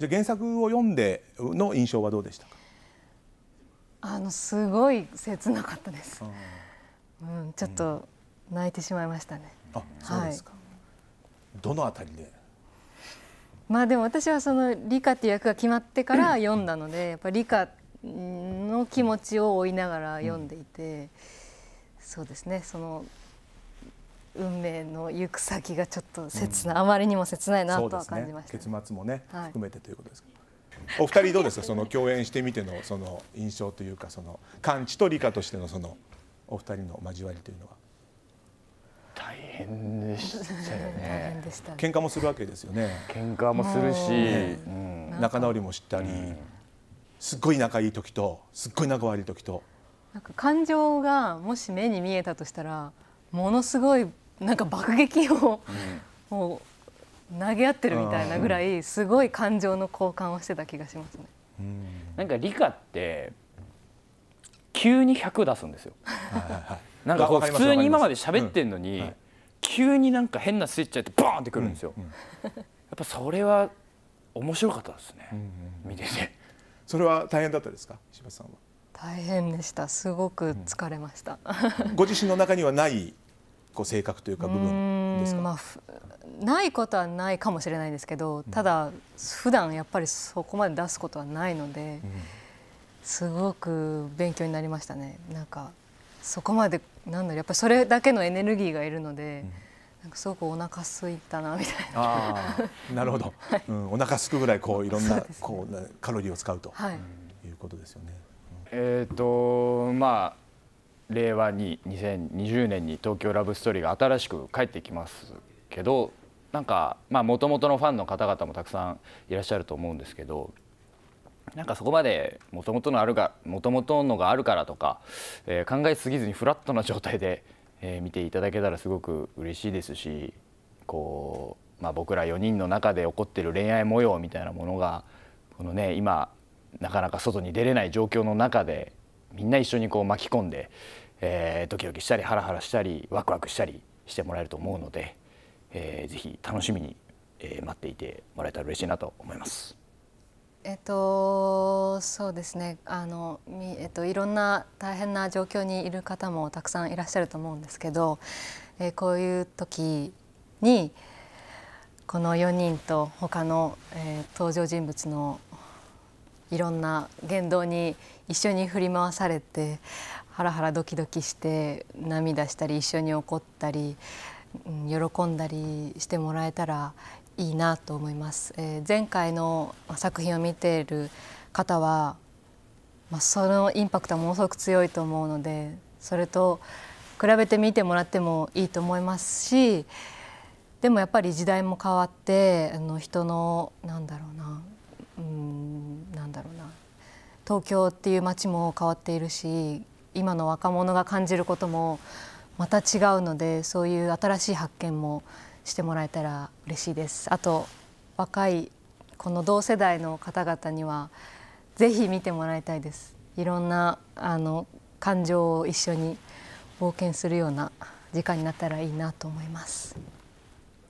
じゃあ原作を読んでの印象はどうでしたかあのすごい切なかったです、うん、ちょっと泣いてしまいましたね、あそうですか、はい、どのあたりでまあでも私はその理科っていう役が決まってから読んだのでやっぱり理科の気持ちを追いながら読んでいて、そうですねその運命の行く先がちょっと切な、うん、あまりにも切ないなとは感じました、ねね、結末もね、含めてということですお二人どうですかその共演してみてのその印象というかその感知と理科としてのそのお二人の交わりというのは大変でしたよねたね喧嘩もするわけですよね喧嘩もするし、ねうん、仲直りもしたり、うん、すっごい仲いい時とすっごい仲悪い時となんか感情がもし目に見えたとしたらものすごいなんか爆撃を、うん、もう投げ合ってるみたいなぐらいすごい感情の交換をしてた気がしますね。うん、なんか理科って急に100出すんですよ。なんか普通に今まで喋ってんのに、急になんか変なスイッチやってボーンってくるんですよ。やっぱそれは面白かったですね。見てて。それは大変だったですか石橋さんは。大変でしたすごく疲れました、うん、ご自身の中にはないこう性格というか部分ですか、まあ、ないことはないかもしれないですけどただ普段やっぱりそこまで出すことはないので、うん、すごく勉強になりましたねなんかそこまでなんだろうやっぱりそれだけのエネルギーがいるので。うんなんかすごくお腹すいたなみたいな。なるほど、はいうん、お腹すくぐらいこういろんな、こうカロリーを使うと、はい、いうことですよね。えっ、ー、とまあ令和に2020年に東京ラブストーリーが新しく帰ってきますけどなんかまあもともとのファンの方々もたくさんいらっしゃると思うんですけどなんかそこまでもともとのあるがもともとのがあるからとか、えー、考えすぎずにフラットな状態で、えー、見ていただけたらすごく嬉しいですしこう、まあ、僕ら4人の中で起こってる恋愛模様みたいなものがこのね今なかなか外に出れない状況の中でみんな一緒にこう巻き込んで、えー、ドキドキしたりハラハラしたりワクワクしたりしてもらえると思うので、えー、ぜひ楽しみに、えー、待っていてもらえたら嬉しいなと思います。えっと、そうですねあの、えっと、いろんな大変な状況にいる方もたくさんいらっしゃると思うんですけど、えー、こういう時にこの4人と他の、えー、登場人物のいろんな言動に一緒に振り回されてハラハラドキドキして涙したり一緒に怒ったり、喜んだりしてもらえたらいいなと思います。えー、前回の作品を見ている方は、まあ、そのインパクトはものすごく強いと思うのでそれと比べてみてもらってもいいと思いますしでもやっぱり時代も変わってあの人のなんだろうなうんなんだろうな東京っていう街も変わっているし今の若者が感じることもまた違うのでそういう新しい発見もしてもらえたら嬉しいです。あと若いこの同世代の方々にはぜひ見てもらいたいです。いろんなあの感情を一緒に冒険するような時間になったらいいなと思います。